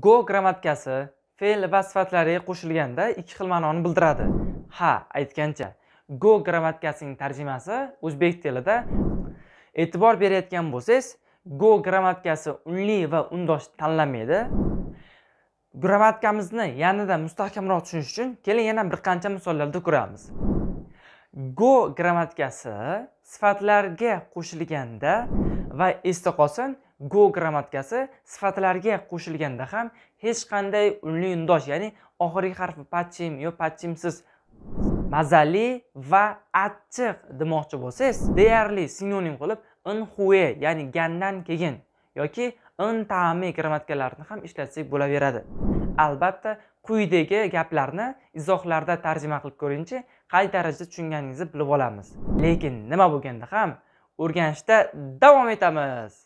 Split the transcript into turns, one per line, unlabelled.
go grammatikasi fe'l va sifatlariga qo'shilganda ikki xil ma'noni bildiradi ha aytgancha go grammatikasining tarjimasi o'zbek tilida e'tibor berayotgan bo'lsangiz go grammatikasi unli va undosh tanlamaydi grammatikamizni yanada mustahkamroq tushunish uchun keling yana bir qancha misollarda ko'ramiz go grammatikasi sifatlarga qo'shilganda va esda qolsin go grammatikasi sifatlarga qo'shilganda ham hech qanday unli undosh ya'ni oxirgi harfi pachim yo pachimsiz mazali va achchiq demoqchi bo'lsangiz deyarli sinonim qilib inhue ya'ni gandan keyin yoki in ta'mi grammatikalarini ham ishlatsak bo'laveradi albatta quyidagi gaplarni izohlarda tarjima qilib ko'ringchi qay darajada tushunganingizni bilib olamiz lekin nima bo'lganda ham o'rganishda davom etamiz